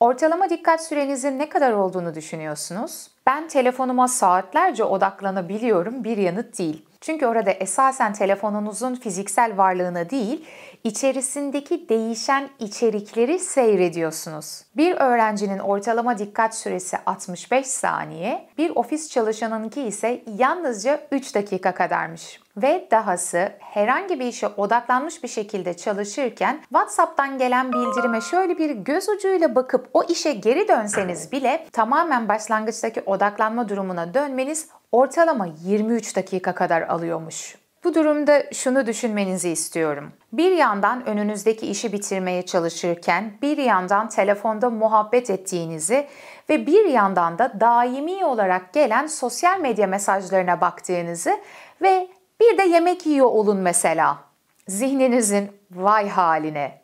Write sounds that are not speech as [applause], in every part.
Ortalama dikkat sürenizin ne kadar olduğunu düşünüyorsunuz? Ben telefonuma saatlerce odaklanabiliyorum bir yanıt değil. Çünkü orada esasen telefonunuzun fiziksel varlığına değil, İçerisindeki değişen içerikleri seyrediyorsunuz. Bir öğrencinin ortalama dikkat süresi 65 saniye, bir ofis çalışanınki ise yalnızca 3 dakika kadarmış ve dahası herhangi bir işe odaklanmış bir şekilde çalışırken WhatsApp'tan gelen bildirime şöyle bir göz ucuyla bakıp o işe geri dönseniz bile tamamen başlangıçtaki odaklanma durumuna dönmeniz ortalama 23 dakika kadar alıyormuş. Bu durumda şunu düşünmenizi istiyorum. Bir yandan önünüzdeki işi bitirmeye çalışırken bir yandan telefonda muhabbet ettiğinizi ve bir yandan da daimi olarak gelen sosyal medya mesajlarına baktığınızı ve bir de yemek yiyor olun mesela. Zihninizin vay haline.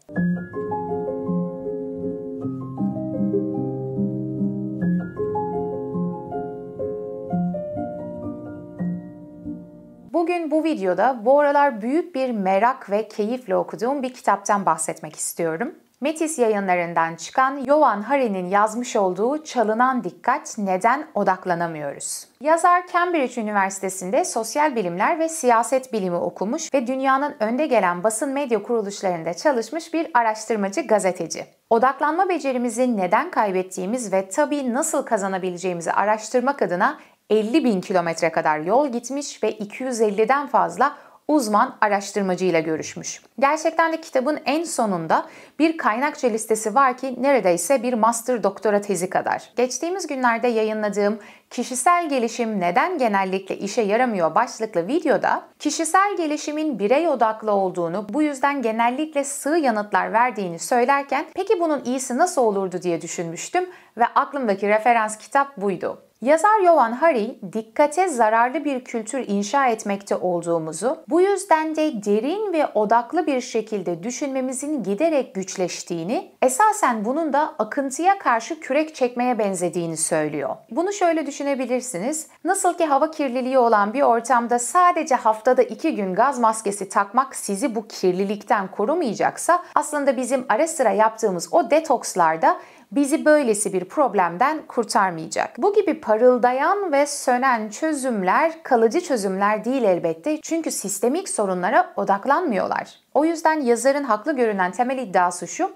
Bugün bu videoda bu aralar büyük bir merak ve keyifle okuduğum bir kitaptan bahsetmek istiyorum. Metis yayınlarından çıkan Yovan Hari'nin yazmış olduğu Çalınan Dikkat Neden Odaklanamıyoruz? Yazar Cambridge Üniversitesi'nde sosyal bilimler ve siyaset bilimi okumuş ve dünyanın önde gelen basın medya kuruluşlarında çalışmış bir araştırmacı gazeteci. Odaklanma becerimizi neden kaybettiğimiz ve tabii nasıl kazanabileceğimizi araştırmak adına 50 bin kilometre kadar yol gitmiş ve 250'den fazla uzman araştırmacıyla görüşmüş. Gerçekten de kitabın en sonunda bir kaynakça listesi var ki neredeyse bir master doktora tezi kadar. Geçtiğimiz günlerde yayınladığım Kişisel gelişim neden genellikle İşe yaramıyor başlıklı videoda kişisel gelişimin birey odaklı olduğunu, bu yüzden genellikle sığ yanıtlar verdiğini söylerken peki bunun iyisi nasıl olurdu diye düşünmüştüm ve aklımdaki referans kitap buydu. Yazar Yovan Hari, dikkate zararlı bir kültür inşa etmekte olduğumuzu, bu yüzden de derin ve odaklı bir şekilde düşünmemizin giderek güçleştiğini, esasen bunun da akıntıya karşı kürek çekmeye benzediğini söylüyor. Bunu şöyle düşünebilirsiniz. Nasıl ki hava kirliliği olan bir ortamda sadece haftada iki gün gaz maskesi takmak sizi bu kirlilikten korumayacaksa, aslında bizim ara sıra yaptığımız o detokslarda bizi böylesi bir problemden kurtarmayacak. Bu gibi parıldayan ve sönen çözümler kalıcı çözümler değil elbette çünkü sistemik sorunlara odaklanmıyorlar. O yüzden yazarın haklı görünen temel iddiası şu,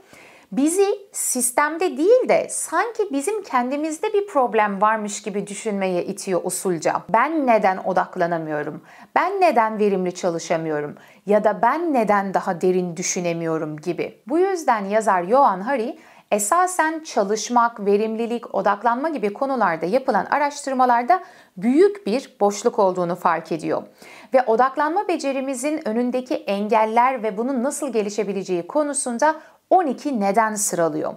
bizi sistemde değil de sanki bizim kendimizde bir problem varmış gibi düşünmeye itiyor usulca. Ben neden odaklanamıyorum? Ben neden verimli çalışamıyorum? Ya da ben neden daha derin düşünemiyorum gibi. Bu yüzden yazar Johan Hari esasen çalışmak, verimlilik, odaklanma gibi konularda yapılan araştırmalarda büyük bir boşluk olduğunu fark ediyor. Ve odaklanma becerimizin önündeki engeller ve bunun nasıl gelişebileceği konusunda 12 neden sıralıyor.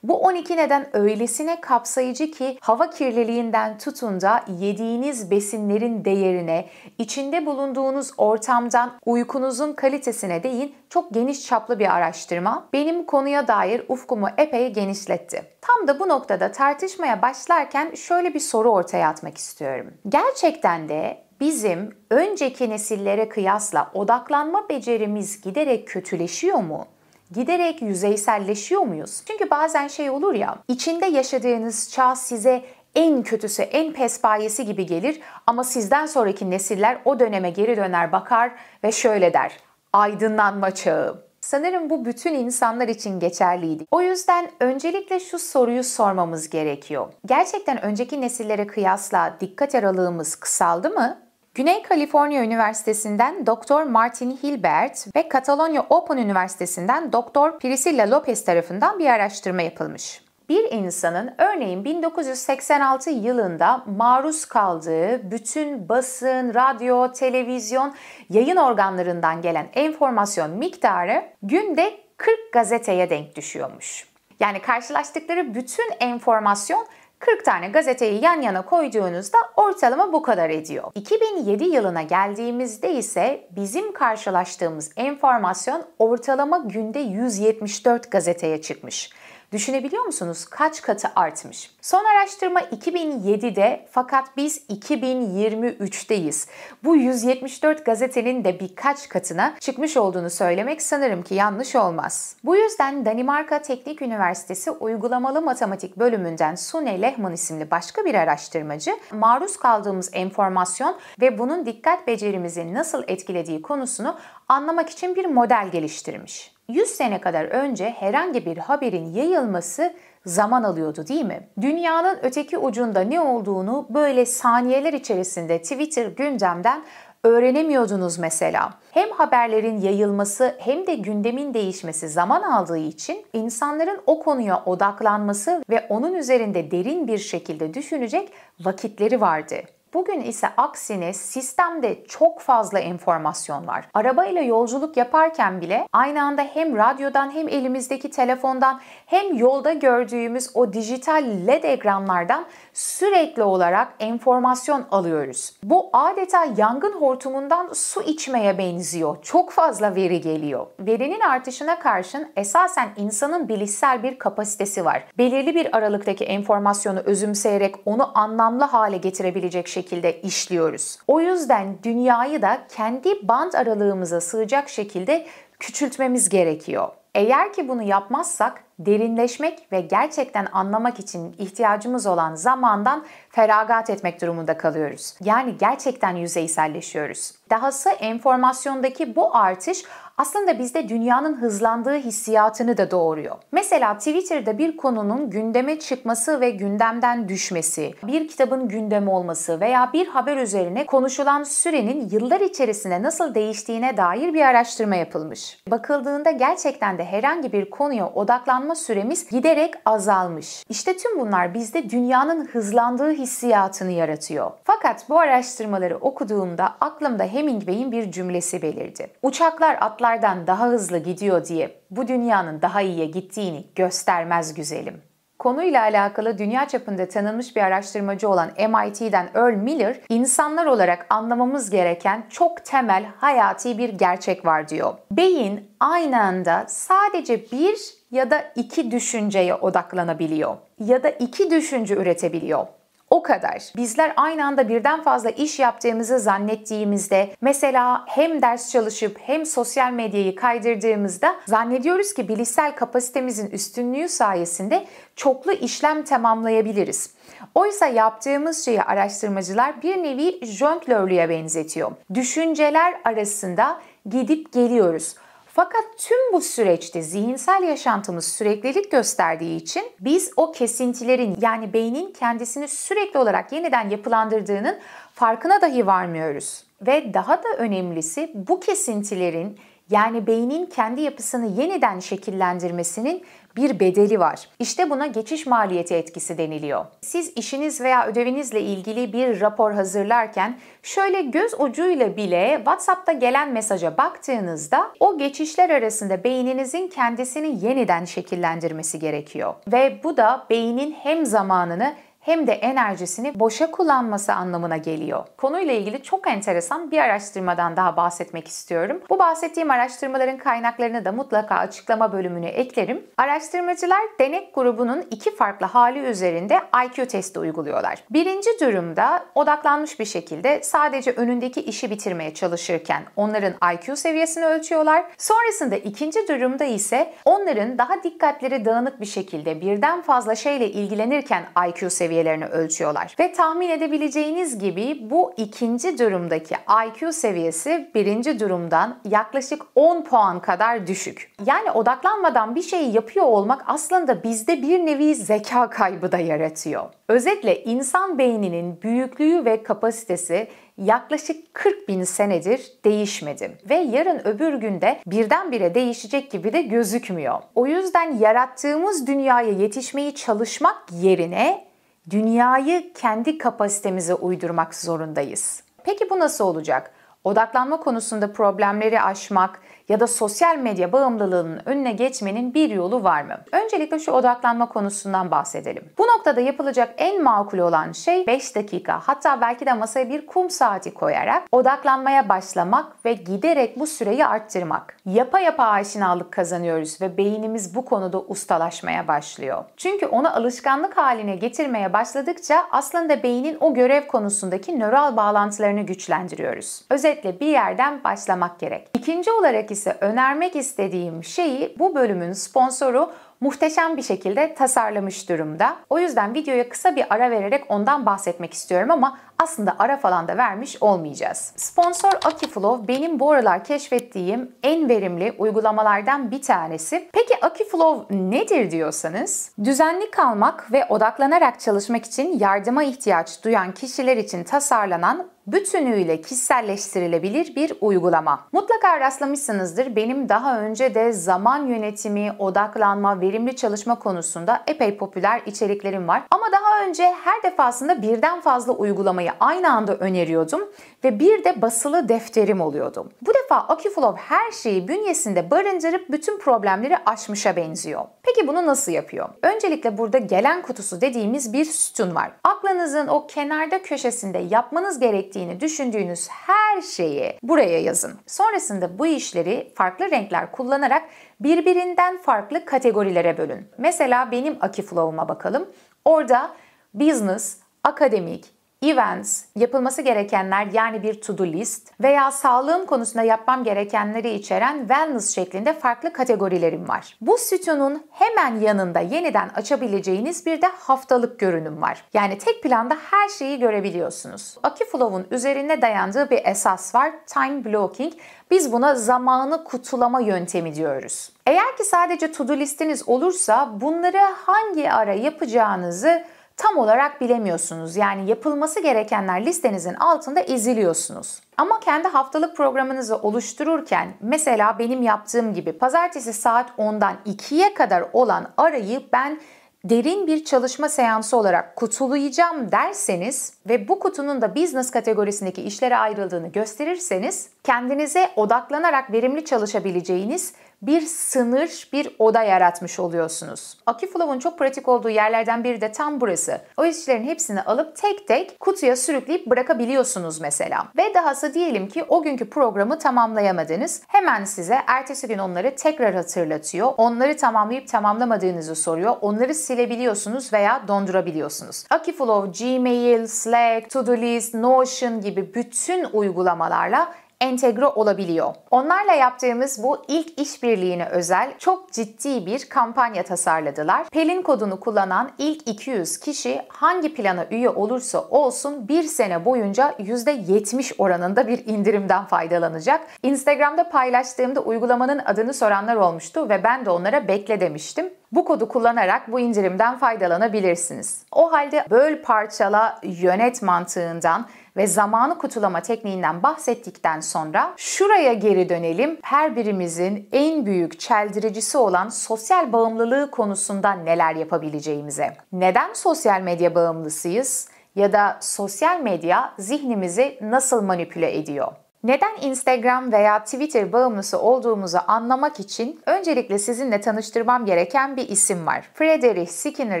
Bu 12 neden öylesine kapsayıcı ki hava kirliliğinden tutun da yediğiniz besinlerin değerine, içinde bulunduğunuz ortamdan uykunuzun kalitesine değin çok geniş çaplı bir araştırma benim konuya dair ufkumu epey genişletti. Tam da bu noktada tartışmaya başlarken şöyle bir soru ortaya atmak istiyorum. Gerçekten de bizim önceki nesillere kıyasla odaklanma becerimiz giderek kötüleşiyor mu? giderek yüzeyselleşiyor muyuz? Çünkü bazen şey olur ya, içinde yaşadığınız çağ size en kötüsü, en pespayesi gibi gelir ama sizden sonraki nesiller o döneme geri döner bakar ve şöyle der. Aydınlanma çağı. Sanırım bu bütün insanlar için geçerliydi. O yüzden öncelikle şu soruyu sormamız gerekiyor. Gerçekten önceki nesillere kıyasla dikkat aralığımız kısaldı mı? Güney Kaliforniya Üniversitesi'nden Doktor Martin Hilbert ve Katalonya Open Üniversitesi'nden Doktor Priscilla Lopez tarafından bir araştırma yapılmış bir insanın örneğin 1986 yılında maruz kaldığı bütün basın, radyo, televizyon, yayın organlarından gelen enformasyon miktarı günde 40 gazeteye denk düşüyormuş. Yani karşılaştıkları bütün enformasyon 40 tane gazeteyi yan yana koyduğunuzda ortalama bu kadar ediyor. 2007 yılına geldiğimizde ise bizim karşılaştığımız enformasyon ortalama günde 174 gazeteye çıkmış. Düşünebiliyor musunuz kaç katı artmış? Son araştırma 2007'de fakat biz 2023'teyiz. Bu 174 gazetenin de birkaç katına çıkmış olduğunu söylemek sanırım ki yanlış olmaz. Bu yüzden Danimarka Teknik Üniversitesi Uygulamalı Matematik bölümünden Sune Lehman isimli başka bir araştırmacı maruz kaldığımız enformasyon ve bunun dikkat becerimizi nasıl etkilediği konusunu anlamak için bir model geliştirmiş. 100 sene kadar önce herhangi bir haberin yayılması zaman alıyordu değil mi? Dünyanın öteki ucunda ne olduğunu böyle saniyeler içerisinde Twitter gündemden öğrenemiyordunuz mesela. Hem haberlerin yayılması hem de gündemin değişmesi zaman aldığı için insanların o konuya odaklanması ve onun üzerinde derin bir şekilde düşünecek vakitleri vardı. Bugün ise aksine sistemde çok fazla enformasyon var. Arabayla yolculuk yaparken bile aynı anda hem radyodan hem elimizdeki telefondan hem yolda gördüğümüz o dijital led ekranlardan sürekli olarak enformasyon alıyoruz. Bu adeta yangın hortumundan su içmeye benziyor. Çok fazla veri geliyor. Verinin artışına karşın esasen insanın bilişsel bir kapasitesi var. Belirli bir aralıktaki enformasyonu özümseyerek onu anlamlı hale getirebilecek şekilde işliyoruz. O yüzden dünyayı da kendi band aralığımıza sığacak şekilde küçültmemiz gerekiyor. Eğer ki bunu yapmazsak derinleşmek ve gerçekten anlamak için ihtiyacımız olan zamandan feragat etmek durumunda kalıyoruz. Yani gerçekten yüzeyselleşiyoruz. Dahası enformasyondaki bu artış aslında bizde dünyanın hızlandığı hissiyatını da doğuruyor. Mesela Twitter'da bir konunun gündeme çıkması ve gündemden düşmesi, bir kitabın gündem olması veya bir haber üzerine konuşulan sürenin yıllar içerisinde nasıl değiştiğine dair bir araştırma yapılmış. Bakıldığında gerçekten de herhangi bir konuya odaklanma süremiz giderek azalmış. İşte tüm bunlar bizde dünyanın hızlandığı hissiyatını yaratıyor. Fakat bu araştırmaları okuduğumda aklımda Hemingway'in bir cümlesi belirdi. Uçaklar atlar şartlardan daha hızlı gidiyor diye bu dünyanın daha iyiye gittiğini göstermez güzelim. Konuyla alakalı dünya çapında tanınmış bir araştırmacı olan MIT'den Earl Miller, insanlar olarak anlamamız gereken çok temel hayati bir gerçek var diyor. Beyin aynı anda sadece bir ya da iki düşünceye odaklanabiliyor ya da iki düşünce üretebiliyor. O kadar. Bizler aynı anda birden fazla iş yaptığımızı zannettiğimizde mesela hem ders çalışıp hem sosyal medyayı kaydırdığımızda zannediyoruz ki bilişsel kapasitemizin üstünlüğü sayesinde çoklu işlem tamamlayabiliriz. Oysa yaptığımız şeyi araştırmacılar bir nevi jonglörlüğe benzetiyor. Düşünceler arasında gidip geliyoruz. Fakat tüm bu süreçte zihinsel yaşantımız süreklilik gösterdiği için biz o kesintilerin yani beynin kendisini sürekli olarak yeniden yapılandırdığının farkına dahi varmıyoruz. Ve daha da önemlisi bu kesintilerin yani beynin kendi yapısını yeniden şekillendirmesinin bir bedeli var. İşte buna geçiş maliyeti etkisi deniliyor. Siz işiniz veya ödevinizle ilgili bir rapor hazırlarken şöyle göz ucuyla bile WhatsApp'ta gelen mesaja baktığınızda o geçişler arasında beyninizin kendisini yeniden şekillendirmesi gerekiyor. Ve bu da beynin hem zamanını hem de enerjisini boşa kullanması anlamına geliyor. Konuyla ilgili çok enteresan bir araştırmadan daha bahsetmek istiyorum. Bu bahsettiğim araştırmaların kaynaklarını da mutlaka açıklama bölümüne eklerim. Araştırmacılar denek grubunun iki farklı hali üzerinde IQ testi uyguluyorlar. Birinci durumda odaklanmış bir şekilde sadece önündeki işi bitirmeye çalışırken onların IQ seviyesini ölçüyorlar. Sonrasında ikinci durumda ise onların daha dikkatleri dağınık bir şekilde birden fazla şeyle ilgilenirken IQ seviyesini seviyelerini ölçüyorlar. Ve tahmin edebileceğiniz gibi bu ikinci durumdaki IQ seviyesi birinci durumdan yaklaşık 10 puan kadar düşük. Yani odaklanmadan bir şeyi yapıyor olmak aslında bizde bir nevi zeka kaybı da yaratıyor. Özetle insan beyninin büyüklüğü ve kapasitesi yaklaşık 40 bin senedir değişmedi. Ve yarın öbür günde birdenbire değişecek gibi de gözükmüyor. O yüzden yarattığımız dünyaya yetişmeyi çalışmak yerine dünyayı kendi kapasitemize uydurmak zorundayız. Peki bu nasıl olacak? Odaklanma konusunda problemleri aşmak ya da sosyal medya bağımlılığının önüne geçmenin bir yolu var mı? Öncelikle şu odaklanma konusundan bahsedelim. Bu noktada yapılacak en makul olan şey 5 dakika hatta belki de masaya bir kum saati koyarak odaklanmaya başlamak ve giderek bu süreyi arttırmak yapa yapa aşinalık kazanıyoruz ve beynimiz bu konuda ustalaşmaya başlıyor. Çünkü onu alışkanlık haline getirmeye başladıkça aslında beynin o görev konusundaki nöral bağlantılarını güçlendiriyoruz. Özetle bir yerden başlamak gerek. İkinci olarak ise önermek istediğim şeyi bu bölümün sponsoru muhteşem bir şekilde tasarlamış durumda. O yüzden videoya kısa bir ara vererek ondan bahsetmek istiyorum ama aslında ara falan da vermiş olmayacağız. Sponsor Akiflow benim bu aralar keşfettiğim en verimli uygulamalardan bir tanesi. Peki Akiflow nedir diyorsanız, düzenli kalmak ve odaklanarak çalışmak için yardıma ihtiyaç duyan kişiler için tasarlanan bütünüyle kişiselleştirilebilir bir uygulama. Mutlaka rastlamışsınızdır. Benim daha önce de zaman yönetimi, odaklanma, verimli çalışma konusunda epey popüler içeriklerim var. Ama daha önce her defasında birden fazla uygulamayı çalışmayı aynı anda öneriyordum ve bir de basılı defterim oluyordu. Bu defa Akiflow her şeyi bünyesinde barındırıp bütün problemleri aşmışa benziyor. Peki bunu nasıl yapıyor? Öncelikle burada gelen kutusu dediğimiz bir sütun var. Aklınızın o kenarda köşesinde yapmanız gerektiğini düşündüğünüz her şeyi buraya yazın. Sonrasında bu işleri farklı renkler kullanarak birbirinden farklı kategorilere bölün. Mesela benim Akiflow'uma bakalım. Orada business, akademik, events, yapılması gerekenler yani bir to-do list veya sağlığım konusunda yapmam gerekenleri içeren wellness şeklinde farklı kategorilerim var. Bu sütunun hemen yanında yeniden açabileceğiniz bir de haftalık görünüm var. Yani tek planda her şeyi görebiliyorsunuz. Akiflow'un üzerine dayandığı bir esas var. Time blocking. Biz buna zamanı kutulama yöntemi diyoruz. Eğer ki sadece to-do listiniz olursa bunları hangi ara yapacağınızı tam olarak bilemiyorsunuz. Yani yapılması gerekenler listenizin altında eziliyorsunuz. Ama kendi haftalık programınızı oluştururken mesela benim yaptığım gibi pazartesi saat 10'dan 2'ye kadar olan arayı ben derin bir çalışma seansı olarak kutulayacağım derseniz ve bu kutunun da business kategorisindeki işlere ayrıldığını gösterirseniz kendinize odaklanarak verimli çalışabileceğiniz bir sınır, bir oda yaratmış oluyorsunuz. Akiflow'un çok pratik olduğu yerlerden biri de tam burası. O işlerin hepsini alıp tek tek kutuya sürükleyip bırakabiliyorsunuz mesela. Ve dahası diyelim ki o günkü programı tamamlayamadınız. Hemen size ertesi gün onları tekrar hatırlatıyor. Onları tamamlayıp tamamlamadığınızı soruyor. Onları silebiliyorsunuz veya dondurabiliyorsunuz. Akiflow, Gmail, Slack, To-Do List, Notion gibi bütün uygulamalarla entegre olabiliyor. Onlarla yaptığımız bu ilk işbirliğine özel çok ciddi bir kampanya tasarladılar. Pelin kodunu kullanan ilk 200 kişi hangi plana üye olursa olsun bir sene boyunca %70 oranında bir indirimden faydalanacak. Instagram'da paylaştığımda uygulamanın adını soranlar olmuştu ve ben de onlara bekle demiştim. Bu kodu kullanarak bu indirimden faydalanabilirsiniz. O halde böl parçala yönet mantığından ve zamanı kutulama tekniğinden bahsettikten sonra şuraya geri dönelim. Her birimizin en büyük çeldiricisi olan sosyal bağımlılığı konusunda neler yapabileceğimize. Neden sosyal medya bağımlısıyız? ya da sosyal medya zihnimizi nasıl manipüle ediyor? Neden Instagram veya Twitter bağımlısı olduğumuzu anlamak için öncelikle sizinle tanıştırmam gereken bir isim var. Frederick Skinner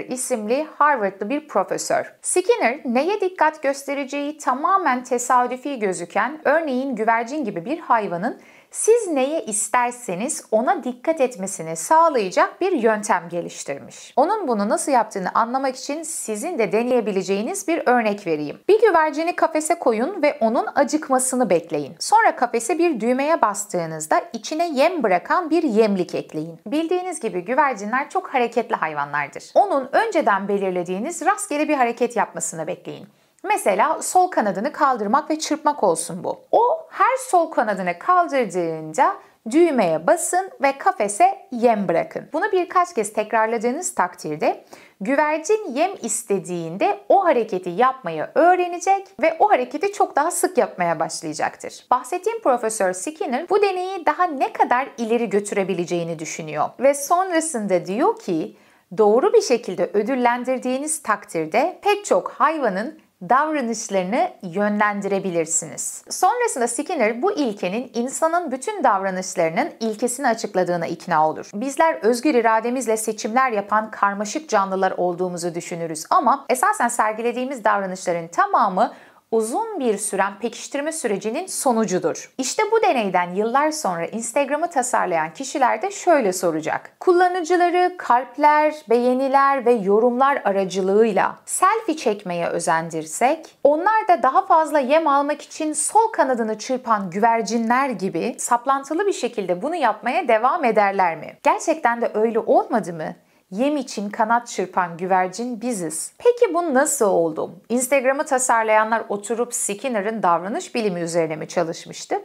isimli Harvard'lı bir profesör. Skinner neye dikkat göstereceği tamamen tesadüfi gözüken örneğin güvercin gibi bir hayvanın siz neye isterseniz ona dikkat etmesini sağlayacak bir yöntem geliştirmiş. Onun bunu nasıl yaptığını anlamak için sizin de deneyebileceğiniz bir örnek vereyim. Bir güvercini kafese koyun ve onun acıkmasını bekleyin. Sonra kafese bir düğmeye bastığınızda içine yem bırakan bir yemlik ekleyin. Bildiğiniz gibi güvercinler çok hareketli hayvanlardır. Onun önceden belirlediğiniz rastgele bir hareket yapmasını bekleyin. Mesela sol kanadını kaldırmak ve çırpmak olsun bu. O her sol kanadını kaldırdığında düğmeye basın ve kafese yem bırakın. Bunu birkaç kez tekrarladığınız takdirde güvercin yem istediğinde o hareketi yapmayı öğrenecek ve o hareketi çok daha sık yapmaya başlayacaktır. Bahsettiğim Profesör Skinner bu deneyi daha ne kadar ileri götürebileceğini düşünüyor ve sonrasında diyor ki doğru bir şekilde ödüllendirdiğiniz takdirde pek çok hayvanın davranışlarını yönlendirebilirsiniz. Sonrasında Skinner bu ilkenin insanın bütün davranışlarının ilkesini açıkladığına ikna olur. Bizler özgür irademizle seçimler yapan karmaşık canlılar olduğumuzu düşünürüz ama esasen sergilediğimiz davranışların tamamı uzun bir süren pekiştirme sürecinin sonucudur. İşte bu deneyden yıllar sonra Instagram'ı tasarlayan kişiler de şöyle soracak. Kullanıcıları kalpler, beğeniler ve yorumlar aracılığıyla selfie çekmeye özendirsek, onlar da daha fazla yem almak için sol kanadını çırpan güvercinler gibi saplantılı bir şekilde bunu yapmaya devam ederler mi? Gerçekten de öyle olmadı mı? Yem için kanat çırpan güvercin biziz. Peki bu nasıl oldu? Instagram'ı tasarlayanlar oturup Skinner'ın davranış bilimi üzerine mi çalışmıştı?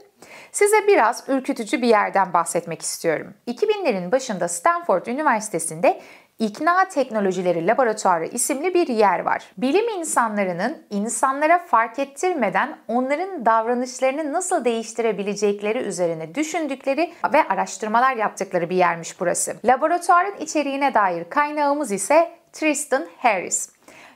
Size biraz ürkütücü bir yerden bahsetmek istiyorum. 2000'lerin başında Stanford Üniversitesi'nde İkna Teknolojileri Laboratuvarı isimli bir yer var. Bilim insanlarının insanlara fark ettirmeden onların davranışlarını nasıl değiştirebilecekleri üzerine düşündükleri ve araştırmalar yaptıkları bir yermiş burası. Laboratuvarın içeriğine dair kaynağımız ise Tristan Harris.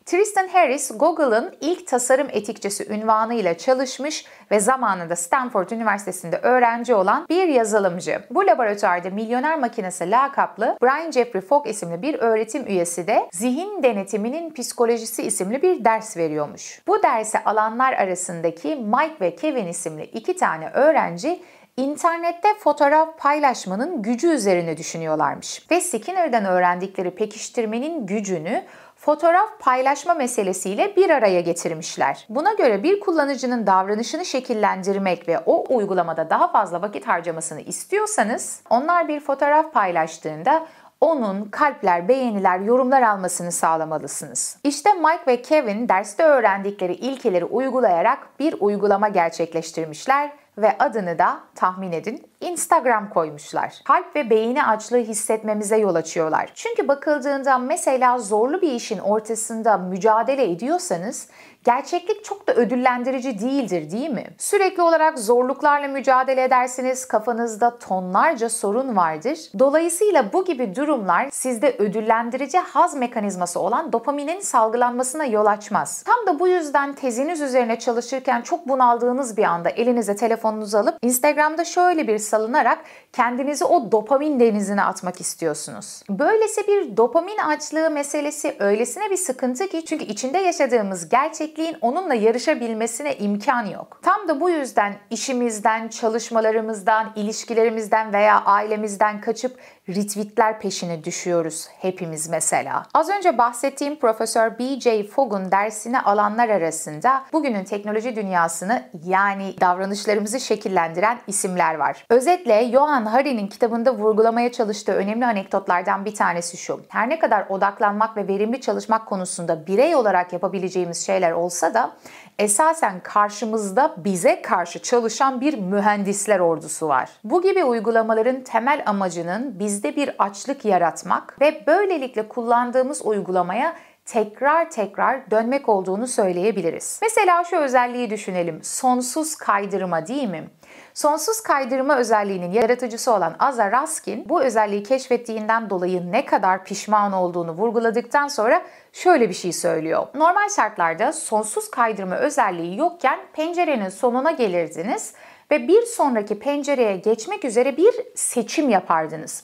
Tristan Harris, Google'ın ilk tasarım etikçisi ünvanıyla çalışmış ve zamanında Stanford Üniversitesi'nde öğrenci olan bir yazılımcı. Bu laboratuvarda milyoner makinesi lakaplı Brian Jeffrey Fogg isimli bir öğretim üyesi de zihin denetiminin psikolojisi isimli bir ders veriyormuş. Bu derse alanlar arasındaki Mike ve Kevin isimli iki tane öğrenci İnternette fotoğraf paylaşmanın gücü üzerine düşünüyorlarmış ve Skinner'dan öğrendikleri pekiştirmenin gücünü fotoğraf paylaşma meselesiyle bir araya getirmişler. Buna göre bir kullanıcının davranışını şekillendirmek ve o uygulamada daha fazla vakit harcamasını istiyorsanız onlar bir fotoğraf paylaştığında onun kalpler, beğeniler, yorumlar almasını sağlamalısınız. İşte Mike ve Kevin derste öğrendikleri ilkeleri uygulayarak bir uygulama gerçekleştirmişler ve adını da tahmin edin Instagram koymuşlar. Kalp ve beyni açlığı hissetmemize yol açıyorlar. Çünkü bakıldığında mesela zorlu bir işin ortasında mücadele ediyorsanız Gerçeklik çok da ödüllendirici değildir değil mi? Sürekli olarak zorluklarla mücadele edersiniz, kafanızda tonlarca sorun vardır. Dolayısıyla bu gibi durumlar sizde ödüllendirici haz mekanizması olan dopaminin salgılanmasına yol açmaz. Tam da bu yüzden teziniz üzerine çalışırken çok bunaldığınız bir anda elinize telefonunuzu alıp Instagram'da şöyle bir salınarak kendinizi o dopamin denizine atmak istiyorsunuz. Böylesi bir dopamin açlığı meselesi öylesine bir sıkıntı ki çünkü içinde yaşadığımız gerçek değişikliğin onunla yarışabilmesine imkan yok. Tam da bu yüzden işimizden, çalışmalarımızdan, ilişkilerimizden veya ailemizden kaçıp retweetler peşine düşüyoruz hepimiz mesela. Az önce bahsettiğim Profesör B.J. Fogg'un dersini alanlar arasında bugünün teknoloji dünyasını yani davranışlarımızı şekillendiren isimler var. Özetle Johan Hari'nin kitabında vurgulamaya çalıştığı önemli anekdotlardan bir tanesi şu. Her ne kadar odaklanmak ve verimli çalışmak konusunda birey olarak yapabileceğimiz şeyler olsa da esasen karşımızda bize karşı çalışan bir mühendisler ordusu var. Bu gibi uygulamaların temel amacının bizde bir açlık yaratmak ve böylelikle kullandığımız uygulamaya tekrar tekrar dönmek olduğunu söyleyebiliriz. Mesela şu özelliği düşünelim. Sonsuz kaydırma değil mi? Sonsuz kaydırma özelliğinin yaratıcısı olan Aza Raskin bu özelliği keşfettiğinden dolayı ne kadar pişman olduğunu vurguladıktan sonra şöyle bir şey söylüyor. Normal şartlarda sonsuz kaydırma özelliği yokken pencerenin sonuna gelirdiniz ve bir sonraki pencereye geçmek üzere bir seçim yapardınız.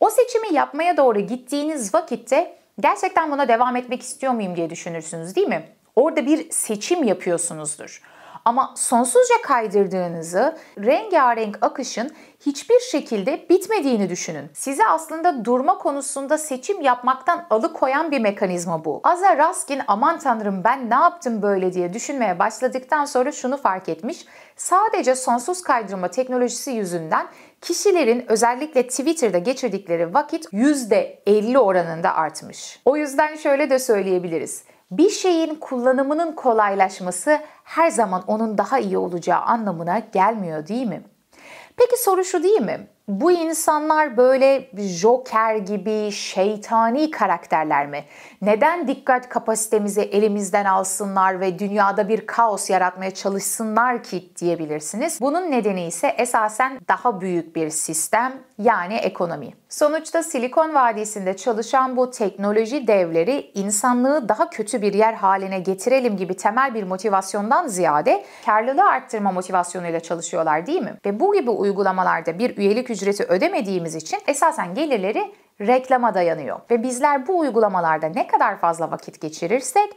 O seçimi yapmaya doğru gittiğiniz vakitte gerçekten buna devam etmek istiyor muyum diye düşünürsünüz değil mi? Orada bir seçim yapıyorsunuzdur. Ama sonsuzca kaydırdığınızı, rengarenk akışın hiçbir şekilde bitmediğini düşünün. Sizi aslında durma konusunda seçim yapmaktan alıkoyan bir mekanizma bu. Aza Raskin aman tanrım ben ne yaptım böyle diye düşünmeye başladıktan sonra şunu fark etmiş. Sadece sonsuz kaydırma teknolojisi yüzünden kişilerin özellikle Twitter'da geçirdikleri vakit %50 oranında artmış. O yüzden şöyle de söyleyebiliriz bir şeyin kullanımının kolaylaşması her zaman onun daha iyi olacağı anlamına gelmiyor değil mi? Peki soru şu değil mi? Bu insanlar böyle Joker gibi şeytani karakterler mi? Neden dikkat kapasitemizi elimizden alsınlar ve dünyada bir kaos yaratmaya çalışsınlar ki diyebilirsiniz. Bunun nedeni ise esasen daha büyük bir sistem yani ekonomi. Sonuçta Silikon Vadisi'nde çalışan bu teknoloji devleri insanlığı daha kötü bir yer haline getirelim gibi temel bir motivasyondan ziyade karlılığı arttırma motivasyonuyla çalışıyorlar değil mi? Ve bu gibi uygulamalarda bir üyelik ücreti ödemediğimiz için esasen gelirleri reklama dayanıyor. Ve bizler bu uygulamalarda ne kadar fazla vakit geçirirsek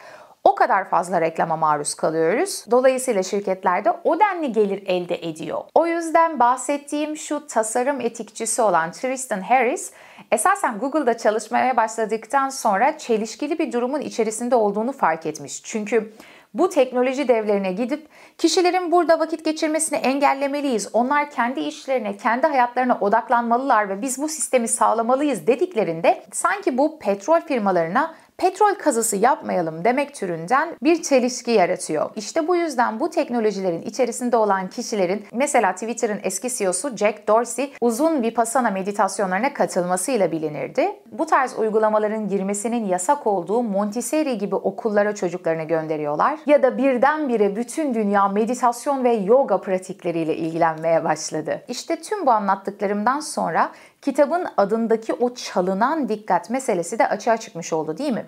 o kadar fazla reklama maruz kalıyoruz. Dolayısıyla şirketlerde o denli gelir elde ediyor. O yüzden bahsettiğim şu tasarım etikçisi olan Tristan Harris esasen Google'da çalışmaya başladıktan sonra çelişkili bir durumun içerisinde olduğunu fark etmiş. Çünkü bu teknoloji devlerine gidip kişilerin burada vakit geçirmesini engellemeliyiz. Onlar kendi işlerine, kendi hayatlarına odaklanmalılar ve biz bu sistemi sağlamalıyız dediklerinde sanki bu petrol firmalarına petrol kazası yapmayalım demek türünden bir çelişki yaratıyor. İşte bu yüzden bu teknolojilerin içerisinde olan kişilerin mesela Twitter'ın eski CEO'su Jack Dorsey uzun Vipassana meditasyonlarına katılmasıyla bilinirdi. Bu tarz uygulamaların girmesinin yasak olduğu Montessori gibi okullara çocuklarını gönderiyorlar ya da birdenbire bütün dünya meditasyon ve yoga pratikleriyle ilgilenmeye başladı. İşte tüm bu anlattıklarımdan sonra kitabın adındaki o çalınan dikkat meselesi de açığa çıkmış oldu değil mi?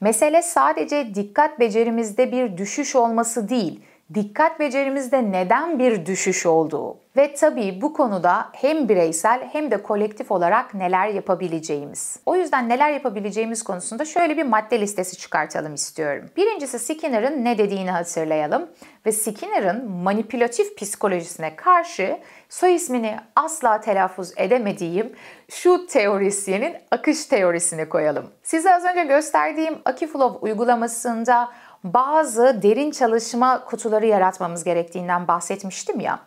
Mesele sadece dikkat becerimizde bir düşüş olması değil, dikkat becerimizde neden bir düşüş olduğu ve tabii bu konuda hem bireysel hem de kolektif olarak neler yapabileceğimiz. O yüzden neler yapabileceğimiz konusunda şöyle bir madde listesi çıkartalım istiyorum. Birincisi Skinner'ın ne dediğini hatırlayalım ve Skinner'ın manipülatif psikolojisine karşı soy ismini asla telaffuz edemediğim şu teorisyenin akış teorisini koyalım. Size az önce gösterdiğim Akifulov uygulamasında bazı derin çalışma kutuları yaratmamız gerektiğinden bahsetmiştim ya.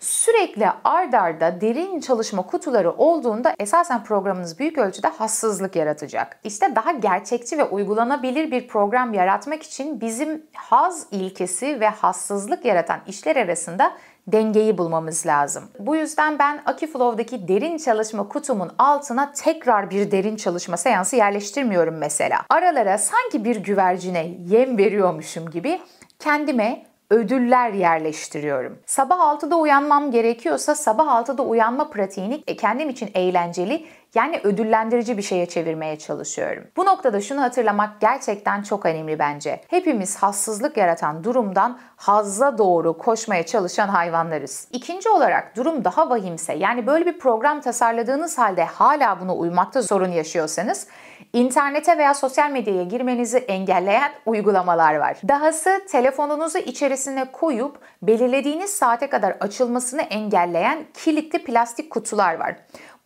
Sürekli ardarda derin çalışma kutuları olduğunda esasen programınız büyük ölçüde hassızlık yaratacak. İşte daha gerçekçi ve uygulanabilir bir program yaratmak için bizim haz ilkesi ve hassızlık yaratan işler arasında dengeyi bulmamız lazım. Bu yüzden ben Akiflow'daki derin çalışma kutumun altına tekrar bir derin çalışma seansı yerleştirmiyorum mesela. Aralara sanki bir güvercine yem veriyormuşum gibi kendime ödüller yerleştiriyorum. Sabah 6'da uyanmam gerekiyorsa sabah 6'da uyanma pratiğini e, kendim için eğlenceli yani ödüllendirici bir şeye çevirmeye çalışıyorum. Bu noktada şunu hatırlamak gerçekten çok önemli bence. Hepimiz hassızlık yaratan durumdan hazza doğru koşmaya çalışan hayvanlarız. İkinci olarak durum daha vahimse yani böyle bir program tasarladığınız halde hala buna uymakta sorun yaşıyorsanız internete veya sosyal medyaya girmenizi engelleyen uygulamalar var. Dahası telefonunuzu içerisine koyup belirlediğiniz saate kadar açılmasını engelleyen kilitli plastik kutular var.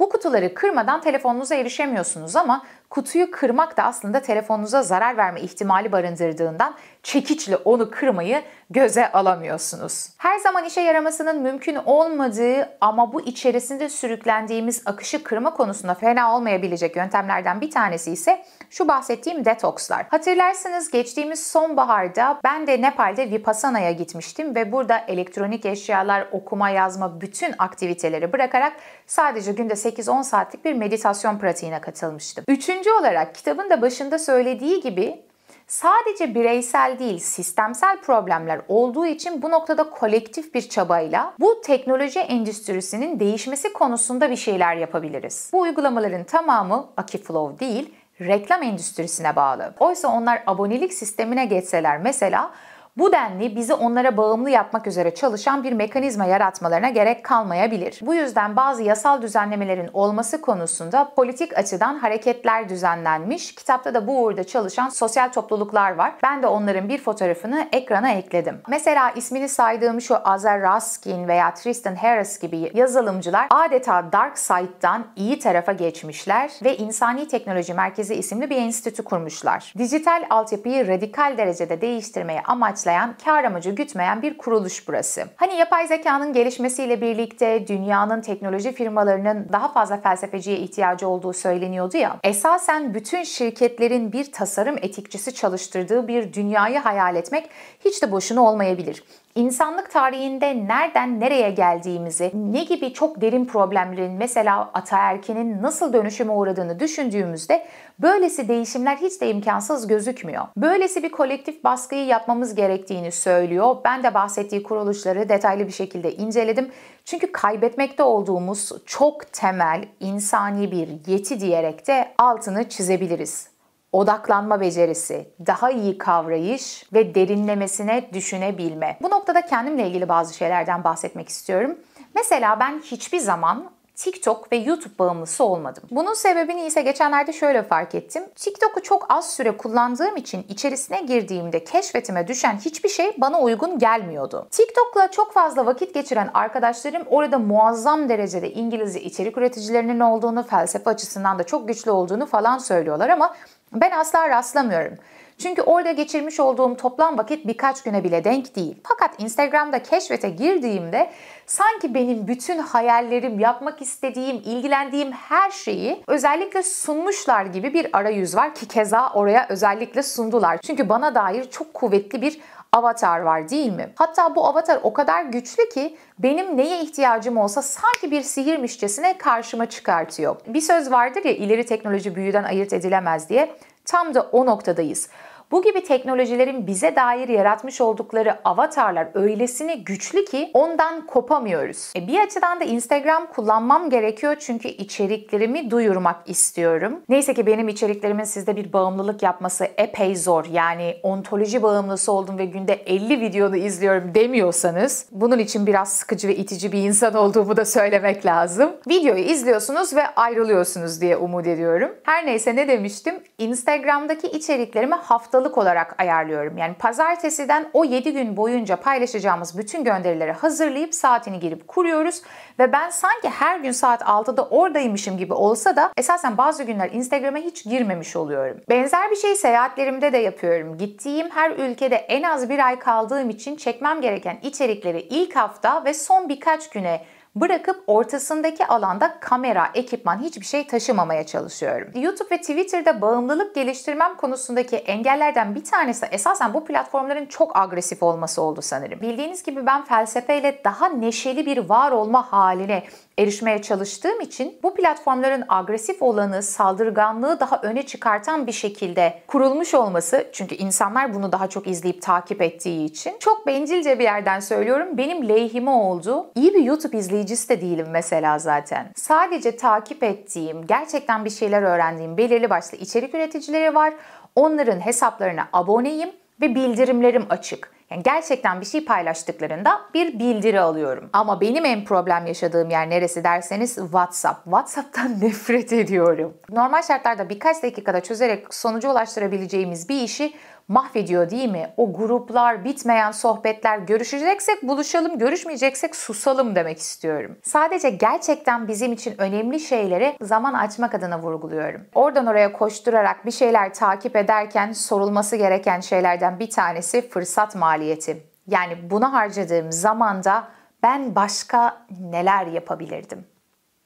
Bu kutuları kırmadan telefonunuza erişemiyorsunuz ama Kutuyu kırmak da aslında telefonunuza zarar verme ihtimali barındırdığından çekiçle onu kırmayı göze alamıyorsunuz. Her zaman işe yaramasının mümkün olmadığı ama bu içerisinde sürüklendiğimiz akışı kırma konusunda fena olmayabilecek yöntemlerden bir tanesi ise şu bahsettiğim detokslar. Hatırlarsınız geçtiğimiz sonbaharda ben de Nepal'de Vipassana'ya gitmiştim ve burada elektronik eşyalar, okuma, yazma bütün aktiviteleri bırakarak sadece günde 8-10 saatlik bir meditasyon pratiğine katılmıştım. Üçüncü Üçüncü olarak kitabın da başında söylediği gibi sadece bireysel değil sistemsel problemler olduğu için bu noktada kolektif bir çabayla bu teknoloji endüstrisinin değişmesi konusunda bir şeyler yapabiliriz. Bu uygulamaların tamamı Akiflow değil, reklam endüstrisine bağlı. Oysa onlar abonelik sistemine geçseler mesela bu denli bizi onlara bağımlı yapmak üzere çalışan bir mekanizma yaratmalarına gerek kalmayabilir. Bu yüzden bazı yasal düzenlemelerin olması konusunda politik açıdan hareketler düzenlenmiş. Kitapta da bu uğurda çalışan sosyal topluluklar var. Ben de onların bir fotoğrafını ekrana ekledim. Mesela ismini saydığım şu Azer Raskin veya Tristan Harris gibi yazılımcılar adeta Dark Side'dan iyi tarafa geçmişler ve İnsani Teknoloji Merkezi isimli bir enstitü kurmuşlar. Dijital altyapıyı radikal derecede değiştirmeye amaçlı amaçlayan, kar amacı gütmeyen bir kuruluş burası. Hani yapay zekanın gelişmesiyle birlikte dünyanın teknoloji firmalarının daha fazla felsefeciye ihtiyacı olduğu söyleniyordu ya. Esasen bütün şirketlerin bir tasarım etikçisi çalıştırdığı bir dünyayı hayal etmek hiç de boşuna olmayabilir. İnsanlık tarihinde nereden nereye geldiğimizi, ne gibi çok derin problemlerin mesela ataerkinin nasıl dönüşüme uğradığını düşündüğümüzde Böylesi değişimler hiç de imkansız gözükmüyor. Böylesi bir kolektif baskıyı yapmamız gerektiğini söylüyor. Ben de bahsettiği kuruluşları detaylı bir şekilde inceledim. Çünkü kaybetmekte olduğumuz çok temel insani bir yeti diyerek de altını çizebiliriz odaklanma becerisi, daha iyi kavrayış ve derinlemesine düşünebilme. Bu noktada kendimle ilgili bazı şeylerden bahsetmek istiyorum. Mesela ben hiçbir zaman TikTok ve YouTube bağımlısı olmadım. Bunun sebebini ise geçenlerde şöyle fark ettim. TikTok'u çok az süre kullandığım için içerisine girdiğimde keşfetime düşen hiçbir şey bana uygun gelmiyordu. TikTok'la çok fazla vakit geçiren arkadaşlarım orada muazzam derecede İngilizce içerik üreticilerinin olduğunu, felsefe açısından da çok güçlü olduğunu falan söylüyorlar ama ben asla rastlamıyorum. Çünkü orada geçirmiş olduğum toplam vakit birkaç güne bile denk değil. Fakat Instagram'da keşfete girdiğimde sanki benim bütün hayallerim, yapmak istediğim, ilgilendiğim her şeyi özellikle sunmuşlar gibi bir arayüz var ki keza oraya özellikle sundular. Çünkü bana dair çok kuvvetli bir avatar var değil mi? Hatta bu avatar o kadar güçlü ki benim neye ihtiyacım olsa sanki bir sihirmişçesine karşıma çıkartıyor. Bir söz vardır ya ileri teknoloji büyüden ayırt edilemez diye. Tam da o noktadayız. Bu gibi teknolojilerin bize dair yaratmış oldukları avatarlar öylesine güçlü ki ondan kopamıyoruz. E bir açıdan da Instagram kullanmam gerekiyor çünkü içeriklerimi duyurmak istiyorum. Neyse ki benim içeriklerimin sizde bir bağımlılık yapması epey zor. Yani ontoloji bağımlısı oldum ve günde 50 videonu izliyorum demiyorsanız bunun için biraz sıkıcı ve itici bir insan olduğumu da söylemek lazım. Videoyu izliyorsunuz ve ayrılıyorsunuz diye umut ediyorum. Her neyse ne demiştim? Instagram'daki içeriklerimi hafta haftalık olarak ayarlıyorum. Yani pazartesiden o 7 gün boyunca paylaşacağımız bütün gönderileri hazırlayıp saatini girip kuruyoruz. Ve ben sanki her gün saat 6'da oradaymışım gibi olsa da esasen bazı günler Instagram'a hiç girmemiş oluyorum. Benzer bir şey seyahatlerimde de yapıyorum. Gittiğim her ülkede en az bir ay kaldığım için çekmem gereken içerikleri ilk hafta ve son birkaç güne bırakıp ortasındaki alanda kamera, ekipman hiçbir şey taşımamaya çalışıyorum. YouTube ve Twitter'da bağımlılık geliştirmem konusundaki engellerden bir tanesi esasen bu platformların çok agresif olması oldu sanırım. Bildiğiniz gibi ben felsefeyle daha neşeli bir var olma haline erişmeye çalıştığım için bu platformların agresif olanı, saldırganlığı daha öne çıkartan bir şekilde kurulmuş olması çünkü insanlar bunu daha çok izleyip takip ettiği için çok bencilce bir yerden söylüyorum benim lehime oldu. İyi bir YouTube izleyicisi de değilim mesela zaten. Sadece takip ettiğim, gerçekten bir şeyler öğrendiğim belirli başlı içerik üreticileri var. Onların hesaplarına aboneyim ve bildirimlerim açık. Yani gerçekten bir şey paylaştıklarında bir bildiri alıyorum. Ama benim en problem yaşadığım yer neresi derseniz WhatsApp. WhatsApp'tan [laughs] nefret ediyorum. Normal şartlarda birkaç dakikada çözerek sonuca ulaştırabileceğimiz bir işi mahvediyor değil mi? O gruplar, bitmeyen sohbetler, görüşeceksek buluşalım, görüşmeyeceksek susalım demek istiyorum. Sadece gerçekten bizim için önemli şeyleri zaman açmak adına vurguluyorum. Oradan oraya koşturarak bir şeyler takip ederken sorulması gereken şeylerden bir tanesi fırsat maliyeti. Yani buna harcadığım zamanda ben başka neler yapabilirdim?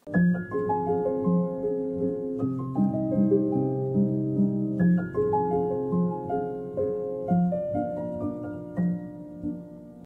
Müzik